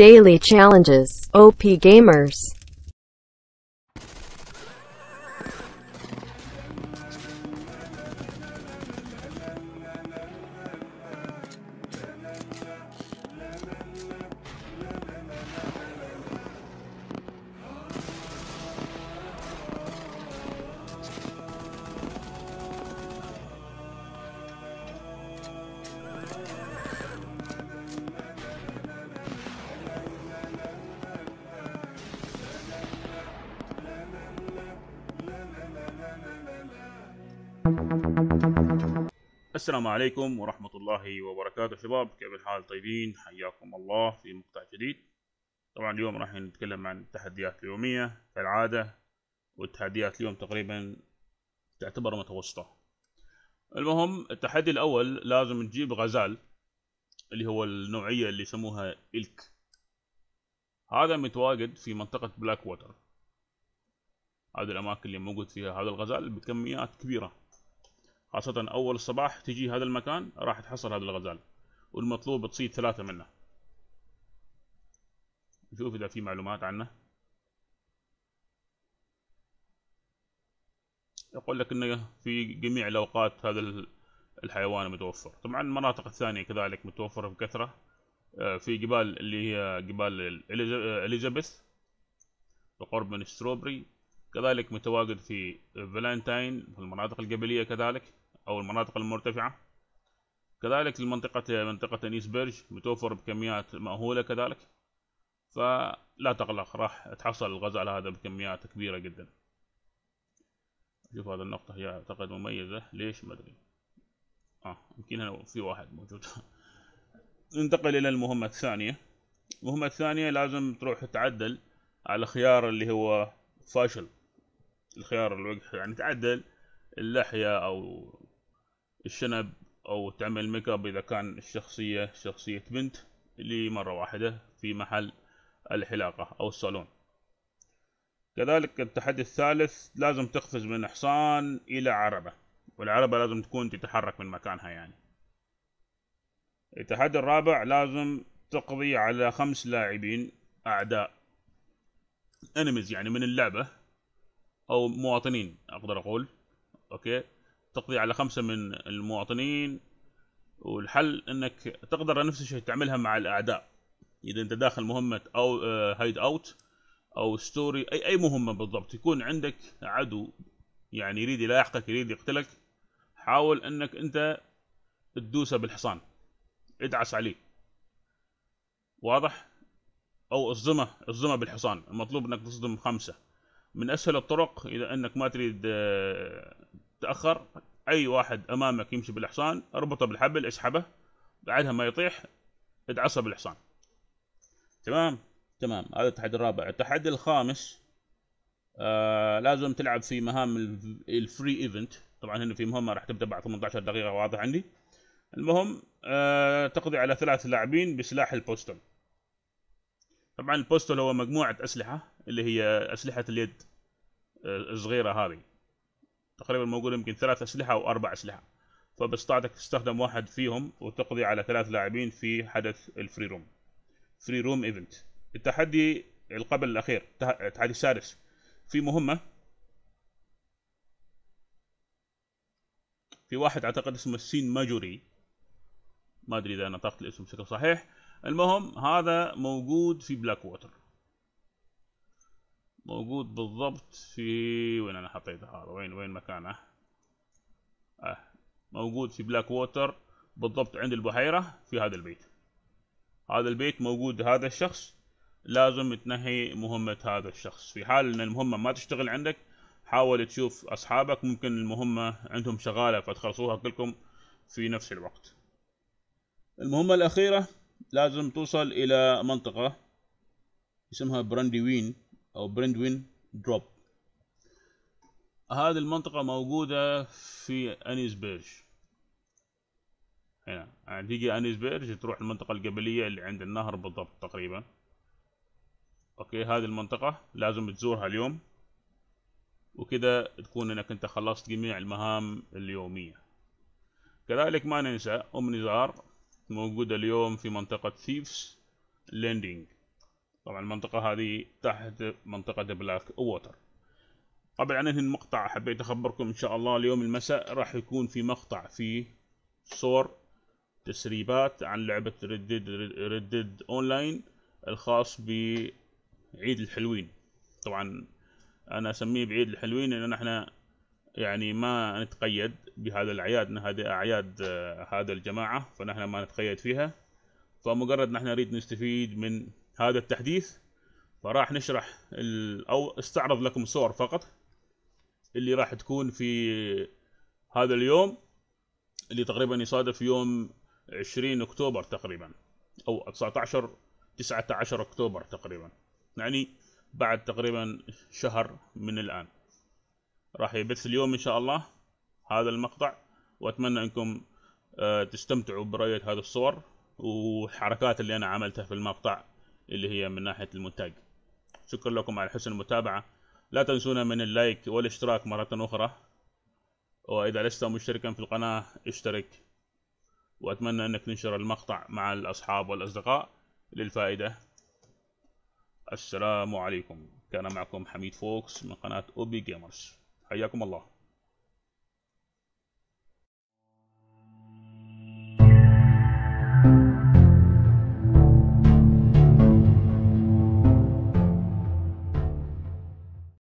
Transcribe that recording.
daily challenges, OP gamers. السلام عليكم ورحمة الله وبركاته شباب كيف الحال طيبين حياكم الله في مقطع جديد طبعا اليوم راح نتكلم عن التحديات اليومية كالعادة والتحديات اليوم تقريبا تعتبر متوسطة المهم التحدي الأول لازم نجيب غزال اللي هو النوعية اللي يسموها إلك هذا متواجد في منطقة بلاك ووتر هذه الأماكن اللي موجود فيها هذا الغزال بكميات كبيرة خاصة أول الصباح تجي هذا المكان راح تحصل هذا الغزال والمطلوب تصيد ثلاثة منه نشوف إذا في معلومات عنه يقول لك انه في جميع الاوقات هذا الحيوان متوفر طبعا المناطق الثانيه كذلك متوفره بكثره آه، في جبال اللي هي جبال اليزابيث بقرب من ستروبري كذلك متواجد في فالنتاين في المناطق الجبليه كذلك أو المناطق المرتفعة كذلك المنطقة منطقة نيسبرج متوفر بكميات مأهولة كذلك فلا تقلق راح تحصل الغزال هذا بكميات كبيرة جدا شوف هذه النقطة هي أعتقد مميزة ليش ما أدري آه يمكن هنا في واحد موجود ننتقل إلى المهمة الثانية المهمة الثانية لازم تروح تعدل على خيار اللي هو فاشل الخيار الوجه يعني تعدل اللحية أو الشنب او تعمل ميك اب اذا كان الشخصيه شخصيه بنت لمره واحده في محل الحلاقه او الصالون كذلك التحدي الثالث لازم تقفز من حصان الى عربه والعربه لازم تكون تتحرك من مكانها يعني التحدي الرابع لازم تقضي على خمس لاعبين اعداء انميز يعني من اللعبه او مواطنين اقدر اقول اوكي تقضي على خمسة من المواطنين والحل انك تقدر نفس الشيء تعملها مع الاعداء اذا انت داخل مهمه او هايد آه، اوت او ستوري اي اي مهمه بالضبط يكون عندك عدو يعني يريد يلاحقك يريد يقتلك حاول انك انت تدوسه بالحصان ادعس عليه واضح او اصدمه اصدمه بالحصان المطلوب انك تصدم خمسه من اسهل الطرق اذا انك ما تريد آه، تاخر اي واحد امامك يمشي بالحصان اربطه بالحبل اسحبه بعدها ما يطيح ادعسه بالحصان تمام تمام هذا التحدي الرابع التحدي الخامس آه لازم تلعب في مهام الفري ايفنت طبعا هنا في مهمه راح تبدا بعد 18 دقيقه واضح عندي المهم آه تقضي على ثلاث لاعبين بسلاح البوستل طبعا البوستل هو مجموعه اسلحه اللي هي اسلحه اليد آه، الصغيره هذه تقريبا موجود يمكن ثلاث أسلحة أو أربع أسلحة فباستطاعتك تستخدم واحد فيهم وتقضي على ثلاث لاعبين في حدث الفري روم فري روم ايفنت التحدي القبل الأخير التحدي السادس في مهمة في واحد أعتقد اسمه السين ماجوري ما أدري إذا نطقت الاسم بشكل صحيح المهم هذا موجود في بلاك ووتر موجود بالضبط في وين انا حطيته هذا وين وين مكانه آه. موجود في بلاك ووتر بالضبط عند البحيرة في هذا البيت هذا البيت موجود هذا الشخص لازم تنهي مهمة هذا الشخص في حال ان المهمة ما تشتغل عندك حاول تشوف اصحابك ممكن المهمة عندهم شغالة فتخلصوها كلكم في نفس الوقت المهمة الاخيرة لازم توصل الى منطقة اسمها براندي وين او برندوين دروب هذه المنطقة موجودة في أنيسبيرج هنا يعني تيجي أنيسبيرج تروح المنطقة الجبلية اللي عند النهر بالضبط تقريبا اوكي هذه المنطقة لازم تزورها اليوم وكده تكون انك انت خلصت جميع المهام اليومية كذلك ما ننسى ام نزار موجودة اليوم في منطقة ثيفس لاندينج طبعا المنطقة هذه تحت منطقة بلاك ووتر قبل أن أنهي المقطع حبيت أخبركم إن شاء الله اليوم المساء راح يكون في مقطع فيه صور تسريبات عن لعبة ردد ردد أونلاين الخاص بعيد الحلوين طبعا أنا أسميه بعيد الحلوين لأن إحنا يعني ما نتقيد بهذا الأعياد إن هذه أعياد آه، هذا الجماعة فنحن ما نتقيد فيها فمجرد نحن نريد نستفيد من هذا التحديث فراح نشرح ال... او استعرض لكم صور فقط اللي راح تكون في هذا اليوم اللي تقريبا يصادف يوم 20 اكتوبر تقريبا او 19 19 اكتوبر تقريبا يعني بعد تقريبا شهر من الان راح يبث اليوم ان شاء الله هذا المقطع واتمنى انكم آه، تستمتعوا برؤيه هذه الصور والحركات اللي انا عملتها في المقطع اللي هي من ناحيه المونتاج شكرا لكم على حسن المتابعه لا تنسونا من اللايك والاشتراك مره اخرى واذا لست مشتركا في القناه اشترك واتمنى انك تنشر المقطع مع الاصحاب والاصدقاء للفائده السلام عليكم كان معكم حميد فوكس من قناه اوبي جيمرز حياكم الله